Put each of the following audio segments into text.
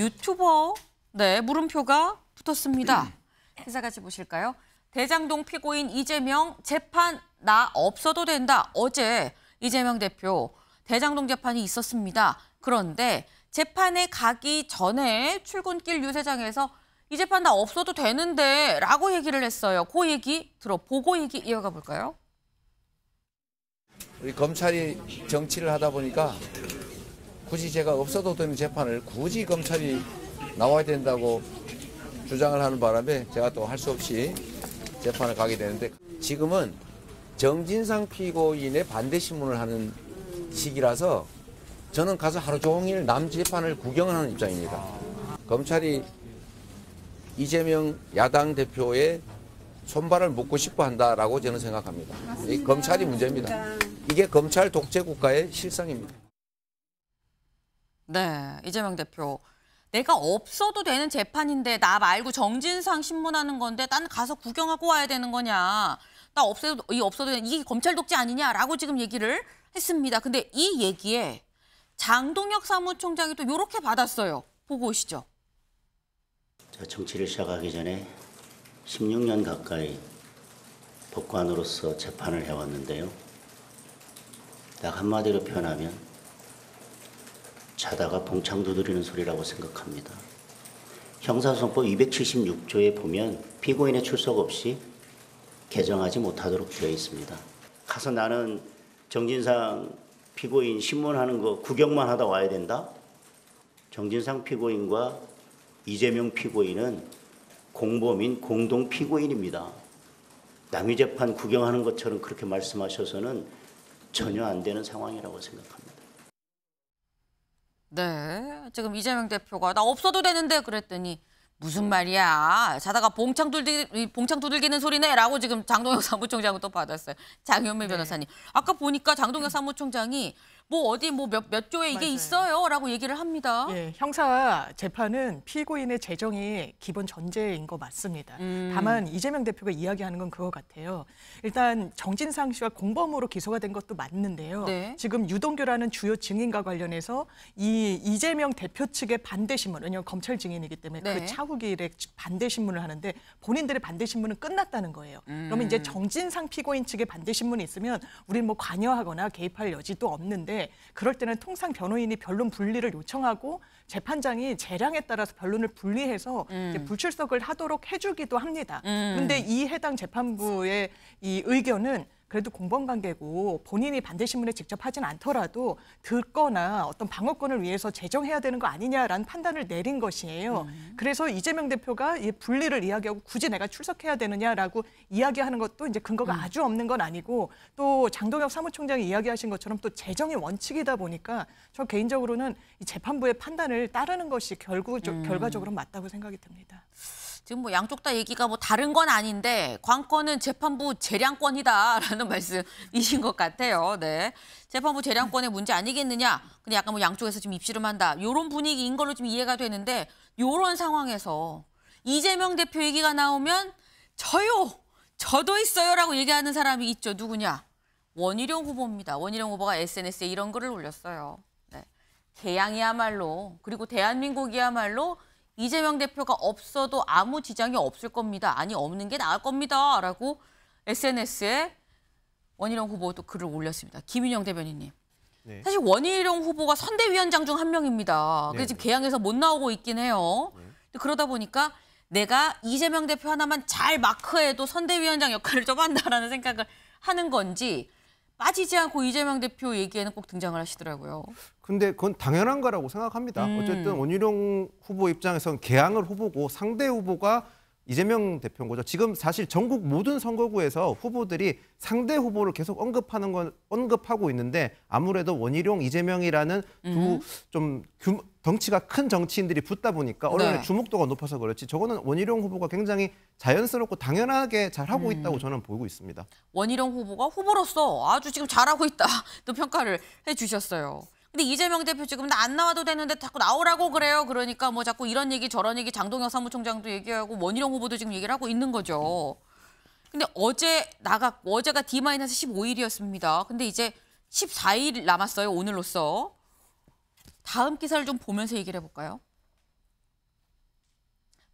유튜버 네 물음표가 붙었습니다. 회사 같이 보실까요? 대장동 피고인 이재명 재판 나 없어도 된다. 어제 이재명 대표 대장동 재판이 있었습니다. 그런데 재판에 가기 전에 출근길 유세장에서 이 재판 나 없어도 되는데 라고 얘기를 했어요. 그 얘기 들어보고 얘기 이어가 볼까요? 우리 검찰이 정치를 하다 보니까 굳이 제가 없어도 되는 재판을 굳이 검찰이 나와야 된다고 주장을 하는 바람에 제가 또 할 수 없이 재판을 가게 되는데 지금은 정진상 피고인의 반대 신문을 하는 시기라서 저는 가서 하루 종일 남 재판을 구경하는 입장입니다. 검찰이 이재명 야당 대표의 손발을 묶고 싶어 한다라고 저는 생각합니다. 이 검찰이 문제입니다. 이게 검찰 독재 국가의 실상입니다. 네, 이재명 대표. 내가 없어도 되는 재판인데 나 말고 정진상 신문하는 건데 난 가서 구경하고 와야 되는 거냐. 나 없어도 이 없어도 이 검찰 독재 아니냐라고 지금 얘기를 했습니다. 근데 이 얘기에 장동혁 사무총장이 또 이렇게 받았어요. 보고 오시죠. 제가 정치를 시작하기 전에 16년 가까이 법관으로서 재판을 해왔는데요. 딱 한마디로 표현하면 자다가 봉창 두드리는 소리라고 생각합니다. 형사소송법 276조에 보면 피고인의 출석 없이 개정하지 못하도록 되어 있습니다. 가서 나는 정진상 피고인 신문하는 거 구경만 하다 와야 된다? 정진상 피고인과 이재명 피고인은 공범인 공동 피고인입니다. 남의 재판 구경하는 것처럼 그렇게 말씀하셔서는 전혀 안 되는 상황이라고 생각합니다. 네. 지금 이재명 대표가 나 없어도 되는데 그랬더니 무슨 말이야. 자다가 봉창, 두들기, 봉창 두들기는 소리네. 라고 지금 장동혁 사무총장은 또 받았어요. 장현미 네. 변호사님. 아까 보니까 장동혁 사무총장이 뭐 어디 뭐 몇 몇 조에 이게 맞아요. 있어요라고 얘기를 합니다. 예, 형사 재판은 피고인의 재정이 기본 전제인 거 맞습니다. 음. 다만 이재명 대표가 이야기하는 건 그거 같아요. 일단 정진상 씨가 공범으로 기소가 된 것도 맞는데요. 네. 지금 유동규라는 주요 증인과 관련해서 이 이재명 대표 측의 반대 신문, 왜냐하면 검찰 증인이기 때문에 그 네. 그차후기일에 반대 신문을 하는데 본인들의 반대 신문은 끝났다는 거예요. 음. 그러면 이제 음. 정진상 피고인 측의 반대 신문이 있으면 우리는 뭐 관여하거나 개입할 여지도 없는데 그럴 때는 통상 변호인이 변론 분리를 요청하고 재판장이 재량에 따라서 변론을 분리해서 음. 불출석을 하도록 해주기도 합니다. 음. 그런데 이 해당 재판부의 이 의견은 그래도 공범 관계고 본인이 반드시문에 직접 하진 않더라도 듣거나 어떤 방어권을 위해서 제정해야 되는 거 아니냐라는 판단을 내린 것이에요. 음. 그래서 이재명 대표가 이 분리를 이야기하고 굳이 내가 출석해야 되느냐라고 이야기하는 것도 이제 근거가 음. 아주 없는 건 아니고 또 장동혁 사무총장이 이야기하신 것처럼 또재정의 원칙이다 보니까 저 개인적으로는 이 재판부의 판단을 따르는 것이 결국 음. 결과적으로 맞다고 생각이 듭니다. 지금 뭐 양쪽 다 얘기가 뭐 다른 건 아닌데 관건은 재판부 재량권이다라는 말씀이신 것 같아요. 네. 재판부 재량권의 문제 아니겠느냐. 근데 약간 뭐 양쪽에서 지금 입씨름한다. 이런 분위기인 걸로 좀 이해가 되는데 이런 상황에서 이재명 대표 얘기가 나오면 저요. 저도 있어요라고 얘기하는 사람이 있죠. 누구냐? 원희룡 후보입니다. 원희룡 후보가 SNS에 이런 글을 올렸어요. 네. 개양이야말로 그리고 대한민국이야말로 이재명 대표가 없어도 아무 지장이 없을 겁니다. 아니 없는 게 나을 겁니다. 라고 SNS에 원희룡 후보도 글을 올렸습니다. 김인영 대변인님. 네. 사실 원희룡 후보가 선대위원장 중 한 명입니다. 그래서 네, 네. 지금 개항에서 못 나오고 있긴 해요. 네. 그러다 보니까 내가 이재명 대표 하나만 잘 마크해도 선대위원장 역할을 좀 한다라는 생각을 하는 건지 빠지지 않고 이재명 대표 얘기에는 꼭 등장을 하시더라고요. 근데 그건 당연한 거라고 생각합니다. 음. 어쨌든 원희룡 후보 입장에선 개항을 후보고 상대 후보가 이재명 대표인 거죠. 지금 사실 전국 모든 선거구에서 후보들이 상대 후보를 계속 언급하는 건 언급하고 있는데 아무래도 원희룡, 이재명이라는 두좀 음. 덩치가 큰 정치인들이 붙다 보니까 언론의 네. 주목도가 높아서 그렇지 저거는 원희룡 후보가 굉장히 자연스럽고 당연하게 잘하고 음. 있다고 저는 보고 이 있습니다. 원희룡 후보가 후보로서 아주 지금 잘하고 있다 또 평가를 해주셨어요. 근데 이재명 대표 지금 나 안 나와도 되는데 자꾸 나오라고 그래요. 그러니까 뭐 자꾸 이런 얘기 저런 얘기 장동혁 사무총장도 얘기하고 원희룡 후보도 지금 얘기를 하고 있는 거죠. 근데 어제 나갔고 어제가 D-15일이었습니다. 근데 이제 14일 남았어요. 오늘로써. 다음 기사를 좀 보면서 얘기를 해볼까요?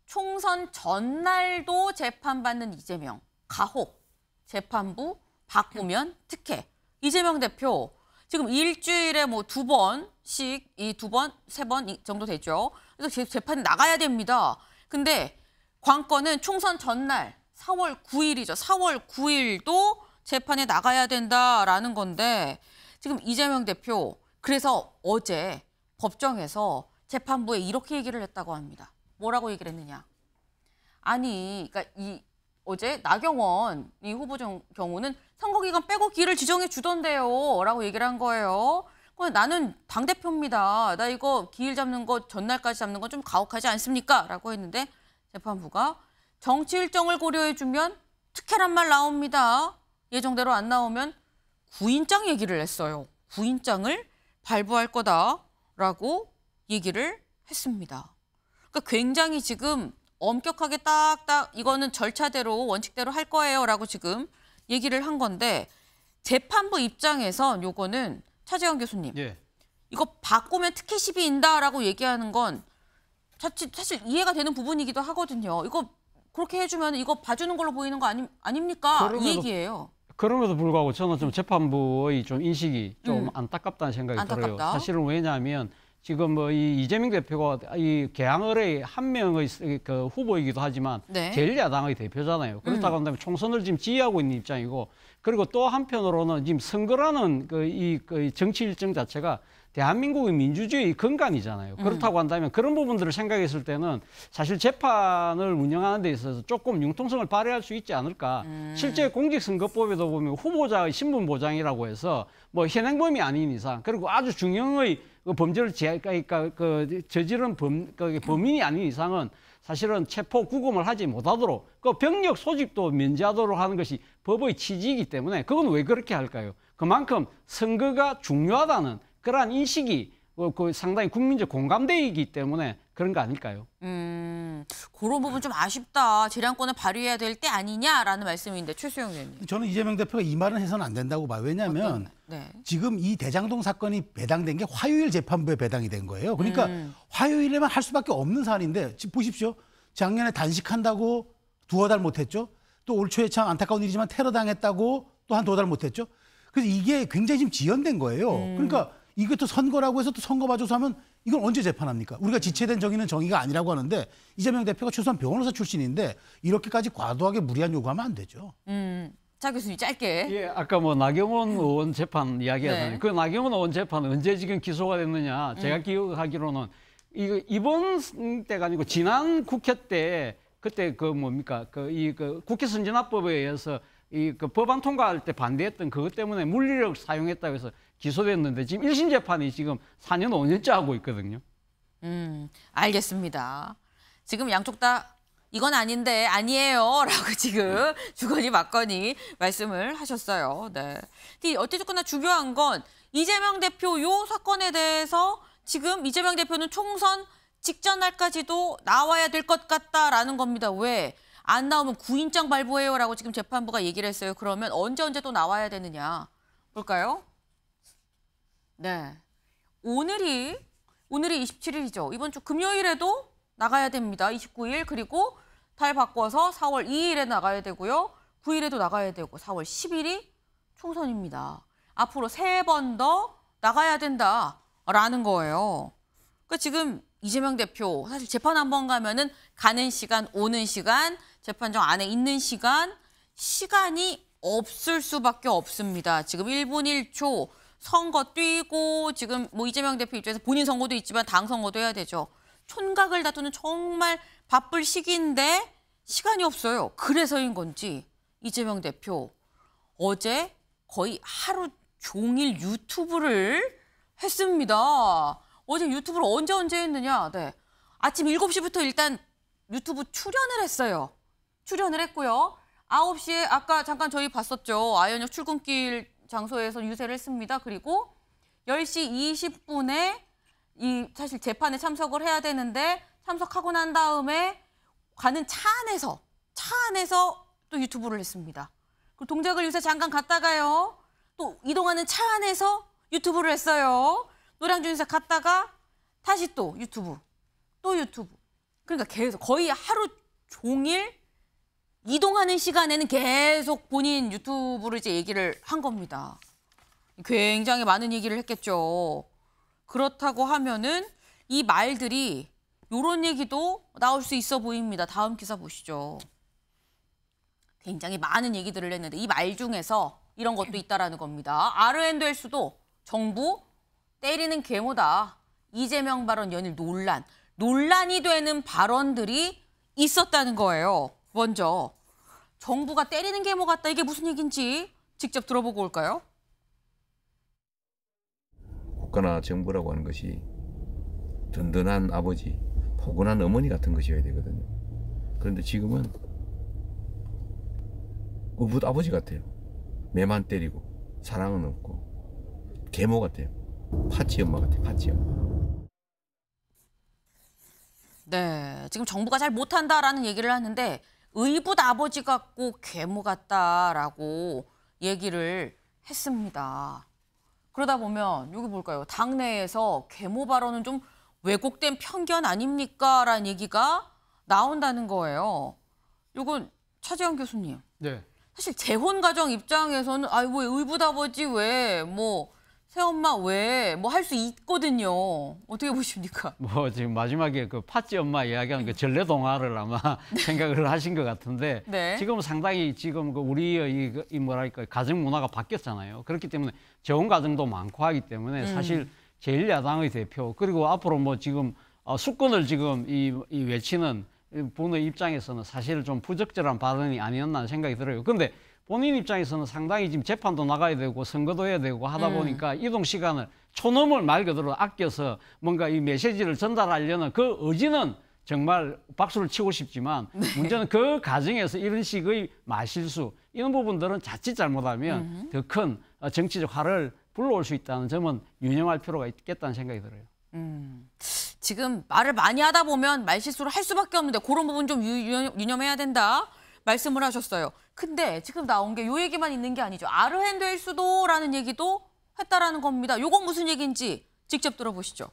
총선 전날도 재판받는 이재명, 가혹, 재판부, 바꾸면 특혜. 이재명 대표 지금 일주일에 뭐 두 번씩 이 두 번, 세 번 정도 되죠. 그래서 재판이 나가야 됩니다. 근데 관건은 총선 전날 4월 9일이죠. 4월 9일도 재판에 나가야 된다라는 건데 지금 이재명 대표 그래서 어제 법정에서 재판부에 이렇게 얘기를 했다고 합니다. 뭐라고 얘기를 했느냐. 아니, 그러니까 이 어제 나경원 이 후보 경우는 선거기간 빼고 길을 지정해 주던데요. 라고 얘기를 한 거예요. 나는 당대표입니다. 나 이거 기일 잡는 거 전날까지 잡는 건 좀 가혹하지 않습니까? 라고 했는데 재판부가 정치 일정을 고려해주면 특혜란 말 나옵니다. 예정대로 안 나오면 구인장 얘기를 했어요. 구인장을 발부할 거다라고 얘기를 했습니다. 그러니까 굉장히 지금 엄격하게 딱딱 이거는 절차대로 원칙대로 할 거예요라고 지금 얘기를 한 건데 재판부 입장에선 요거는 차재현 교수님 예. 이거 바꾸면 특혜 시비인다라고 얘기하는 건 사실, 사실 이해가 되는 부분이기도 하거든요. 이거 그렇게 해주면 이거 봐주는 걸로 보이는 거 아니, 아닙니까? 그럼에도, 이 얘기예요. 그럼에도 불구하고 저는 좀 재판부의 좀 인식이 좀 음. 안타깝다는 생각이 안타깝다. 들어요. 사실은 왜냐하면 지금 뭐 이 이재명 대표가 이 개항을의 한 명의 그 후보이기도 하지만 네. 제일야당의 대표잖아요. 그렇다고 음. 한다면 총선을 지금 지휘하고 있는 입장이고 그리고 또 한편으로는 지금 선거라는 그 이그 그 정치 일정 자체가 대한민국의 민주주의 근간이잖아요. 음. 그렇다고 한다면 그런 부분들을 생각했을 때는 사실 재판을 운영하는 데 있어서 조금 융통성을 발휘할 수 있지 않을까. 음. 실제 공직선거법에도 보면 후보자의 신분 보장이라고 해서 뭐 현행범이 아닌 이상 그리고 아주 중형의 그 범죄를 제, 그러니까, 그러니까 그 저지른 범, 그 범인이 아닌 이상은 사실은 체포 구금을 하지 못하도록 그 병력 소집도 면제하도록 하는 것이 법의 취지이기 때문에 그건 왜 그렇게 할까요? 그만큼 선거가 중요하다는 그러한 인식이 어, 그 상당히 국민적 공감대이기 때문에 그런 거 아닐까요? 음, 그런 부분 좀 아쉽다. 재량권을 발휘해야 될 때 아니냐라는 말씀인데 최수영 의원님. 저는 이재명 대표가 이 말은 해서는 안 된다고 봐요. 왜냐하면 네. 지금 이 대장동 사건이 배당된 게 화요일 재판부에 배당이 된 거예요. 그러니까 음. 화요일에만 할 수밖에 없는 사안인데 지금 보십시오. 작년에 단식한다고 두어 달 못했죠. 또 올 초에 참 안타까운 일이지만 테러 당했다고 또 한두 달 못했죠. 그래서 이게 굉장히 지금 지연된 거예요. 음. 그러니까 이것도 선거라고 해서 또 선거봐 줘서하면이건 언제 재판합니까? 우리가 지체된 정의는 정의가 아니라고 하는데 이재명 대표가 최소한 변호사 출신인데 이렇게까지 과도하게 무리한 요구하면 안 되죠. 음. 자 교수님 짧게. 예, 아까 뭐 나경원 의원 재판 이야기하잖아요. 네. 그 나경원 의원 재판 언제 지금 기소가 됐느냐? 제가 음. 기억하기로는 이거 이번 때가 아니고 지난 국회 때 그때 그 뭡니까 그이그 그 국회 선진화법에 의해서 이 그 법안 통과할 때 반대했던 그것 때문에 물리력 사용했다고 해서 기소됐는데 지금 1심 재판이 지금 4년 5년째 하고 있거든요. 음, 알겠습니다. 지금 양쪽 다 이건 아닌데 아니에요 라고 지금 주거니 막거니 말씀을 하셨어요. 네. 근데 어쨌거나 중요한 건 이재명 대표 요 사건에 대해서 지금 이재명 대표는 총선 직전 날까지도 나와야 될 것 같다라는 겁니다. 왜? 안 나오면 구인장 발부해요라고 지금 재판부가 얘기를 했어요. 그러면 언제 언제 또 나와야 되느냐. 볼까요? 네. 오늘이 오늘이 27일이죠. 이번 주 금요일에도 나가야 됩니다. 29일 그리고 달 바꿔서 4월 2일에 나가야 되고요. 9일에도 나가야 되고 4월 10일이 총선입니다. 앞으로 세 번 더 나가야 된다라는 거예요. 그러니까 지금 이재명 대표 사실 재판 한 번 가면은 가는 시간, 오는 시간, 재판정 안에 있는 시간, 시간이 없을 수밖에 없습니다. 지금 1분 1초 선거 뛰고 지금 뭐 이재명 대표 입장에서 본인 선거도 있지만 당 선거도 해야 되죠. 촌각을 다투는 정말 바쁠 시기인데 시간이 없어요. 그래서인 건지 이재명 대표 어제 거의 하루 종일 유튜브를 했습니다. 어제 유튜브를 언제 언제 했느냐. 네. 아침 7시부터 일단 유튜브 출연을 했어요. 출연을 했고요. 9시에 아까 잠깐 저희 봤었죠. 아연역 출근길 장소에서 유세를 했습니다 그리고 10시 20분에 이 사실 재판에 참석을 해야 되는데 참석하고 난 다음에 가는 차 안에서 차 안에서 또 유튜브를 했습니다. 그 동작을 유세 잠깐 갔다가요. 또 이동하는 차 안에서 유튜브를 했어요. 노량진 유세 갔다가 다시 또 유튜브, 또 유튜브. 그러니까 계속 거의 하루 종일 이동하는 시간에는 계속 본인 유튜브를 이제 얘기를 한 겁니다. 굉장히 많은 얘기를 했겠죠. 그렇다고 하면은 이 말들이 이런 얘기도 나올 수 있어 보입니다. 다음 기사 보시죠. 굉장히 많은 얘기들을 했는데 이 말 중에서 이런 것도 있다라는 겁니다. 아르헨델 수도 정부 때리는 괴모다. 이재명 발언 연일 논란. 논란이 되는 발언들이 있었다는 거예요. 먼저 정부가 때리는 게뭐 같다 이게 무슨 얘기인지 직접 들어보고 올까요? 국가나 정부라고 하는 것이 든든한 아버지, 포근한 어머니 같은 것이어야 되거든요. 그런데 지금은 우붓 아버지 같아요. 매만 때리고 사랑은 없고 계모 같아요. 파치 엄마 같아요. 파치 엄마. 네, 지금 정부가 잘 못한다라는 얘기를 하는데 의붓 아버지 같고 괴모 같다라고 얘기를 했습니다. 그러다 보면 여기 볼까요? 당내에서 괴모 발언은 좀 왜곡된 편견 아닙니까? 라는 얘기가 나온다는 거예요. 이건 차재현 교수님. 네. 사실 재혼 가정 입장에서는 아이 뭐 의붓 아버지 왜뭐 새엄마 왜 뭐 할 수 있거든요. 어떻게 보십니까? 뭐 지금 마지막에 그 팥쥐 엄마 이야기하는그 전래 동화를 아마 네. 생각을 하신 것 같은데 네. 지금 상당히 지금 그 우리의 이, 그, 뭐랄까 가정 문화가 바뀌었잖아요. 그렇기 때문에 재혼 가정도 많고 하기 때문에 음. 사실 제일야당의 대표 그리고 앞으로 뭐 지금 어, 수권을 지금 이, 이 외치는 분의 입장에서는 사실 좀 부적절한 발언이 아니었나 생각이 들어요. 근데 본인 입장에서는 상당히 지금 재판도 나가야 되고 선거도 해야 되고 하다 음. 보니까 음. 이동 시간을 초놈을 말 그대로 아껴서 뭔가 이 메시지를 전달하려는 그 의지는 정말 박수를 치고 싶지만 네. 문제는 그 과정에서 이런 식의 마실수 이런 부분들은 자칫 잘못하면 음. 더큰 어, 정치적 화를 불러올 수 있다는 점은 유념할 필요가 있겠다는 생각이 들어요. 음. 지금 말을 많이 하다 보면 말실수를 할 수밖에 없는데 그런 부분 좀 유, 유념, 유념해야 된다. 말씀을 하셨어요. 근데 지금 나온 게 요 얘기만 있는 게 아니죠. 아르헨델 수도라는 얘기도 했다라는 겁니다. 요건 무슨 얘기인지 직접 들어보시죠.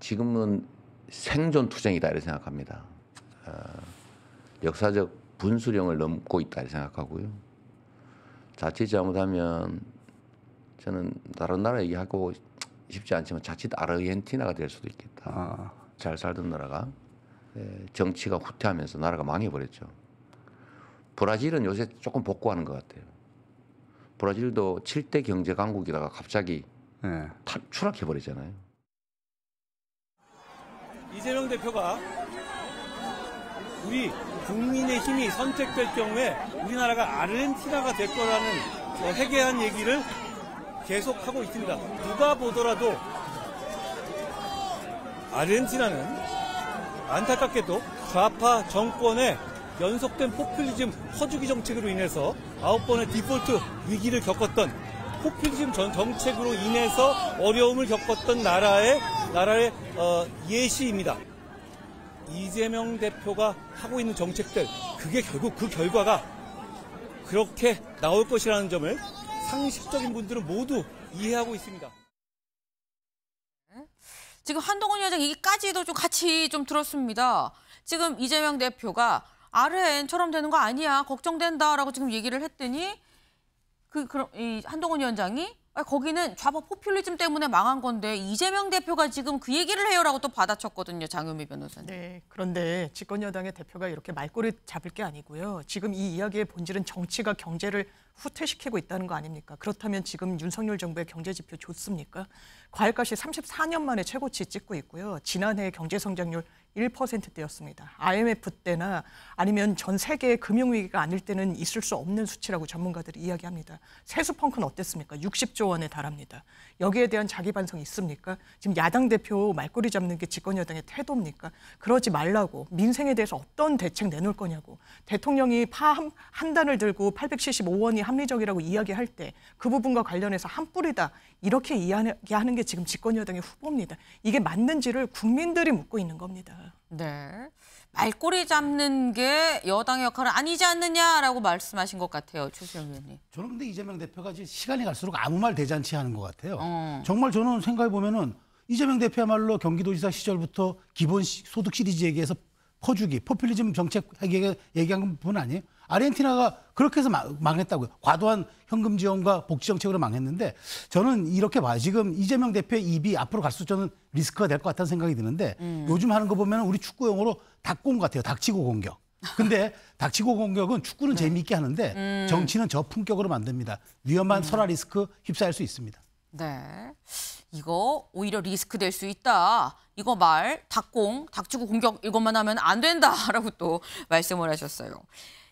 지금은 생존 투쟁이다 이렇게 생각합니다. 어, 역사적 분수령을 넘고 있다 이렇게 생각하고요. 자칫 잘못하면 저는 다른 나라 얘기하고 싶지 않지만 자칫 아르헨티나가 될 수도 있겠다. 아. 잘 살던 나라가. 예, 정치가 후퇴하면서 나라가 망해버렸죠. 브라질은 요새 조금 복구하는 것 같아요. 브라질도 7대 경제 강국이다가 갑자기 네. 예. 추락해 버리잖아요. 이재명 대표가 우리 국민의 힘이 선택될 경우에 우리나라가 아르헨티나가 될 거라는 회개한 얘기를 계속하고 있습니다. 누가 보더라도 아르헨티나는 안타깝게도 좌파 정권의 연속된 포퓰리즘 퍼주기 정책으로 인해서 아홉 번의 디폴트 위기를 겪었던 포퓰리즘 전 정책으로 인해서 어려움을 겪었던 나라의 나라의 어, 예시입니다. 이재명 대표가 하고 있는 정책들 그게 결국 그 결과가 그렇게 나올 것이라는 점을 상식적인 분들은 모두 이해하고 있습니다. 지금 한동훈 위원장 얘기까지도 좀 같이 좀 들었습니다. 지금 이재명 대표가 RN처럼 되는 거 아니야 걱정된다라고 지금 얘기를 했더니 그 그럼 이 한동훈 위원장이 아, 거기는 좌파 포퓰리즘 때문에 망한 건데 이재명 대표가 지금 그 얘기를 해요라고 또 받아쳤거든요. 장유미 변호사님. 네, 그런데 집권여당의 대표가 이렇게 말꼬리 잡을 게 아니고요. 지금 이 이야기의 본질은 정치가 경제를 후퇴시키고 있다는 거 아닙니까? 그렇다면 지금 윤석열 정부의 경제 지표 좋습니까? 과일값이 34년 만에 최고치 찍고 있고요. 지난해 경제 성장률 1%대였습니다. IMF 때나 아니면 전 세계 의 금융위기가 아닐 때는 있을 수 없는 수치라고 전문가들이 이야기합니다. 세수 펑크는 어땠습니까? 60조 원에 달합니다. 여기에 대한 자기 반성이 있습니까? 지금 야당 대표 말꼬리 잡는 게 집권여당의 태도입니까? 그러지 말라고 민생에 대해서 어떤 대책 내놓을 거냐고 대통령이 파한 한 단을 들고 875원이 합리적이라고 이야기할 때 그 부분과 관련해서 한 뿌리다 이렇게 이야기하는 게 지금 집권여당의 후보입니다. 이게 맞는지를 국민들이 묻고 있는 겁니다. 네. 말꼬리 잡는 게 여당의 역할은 아니지 않느냐라고 말씀하신 것 같아요. 최수영 의원님. 저는 근데 이재명 대표가 이제 시간이 갈수록 아무 말 대잔치 하는 것 같아요. 어. 정말 저는 생각해 보면은 이재명 대표야말로 경기도지사 시절부터 기본 소득 시리즈 얘기해서 퍼주기, 포퓰리즘 정책 얘기한 건분 아니에요? 아르헨티나가 그렇게 해서 망했다고요. 과도한 현금 지원과 복지 정책으로 망했는데 저는 이렇게 봐요. 지금 이재명 대표의 입이 앞으로 갈수록 저는 리스크가 될 것 같다는 생각이 드는데 음. 요즘 하는 거 보면 우리 축구 용어로 닭공 같아요. 닥치고 공격. 근데 닥치고 공격은 축구는 네. 재미있게 하는데 음. 정치는 저 품격으로 만듭니다. 위험한 음. 설화 리스크 휩싸일 수 있습니다. 네. 이거 오히려 리스크 될 수 있다. 이거 말, 닭공, 닭치고 공격 이것만 하면 안 된다라고 또 말씀을 하셨어요.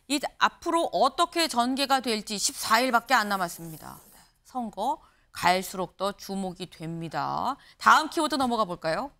이 앞으로 어떻게 전개가 될지 14일밖에 안 남았습니다. 선거 갈수록 더 주목이 됩니다. 다음 키워드 넘어가 볼까요?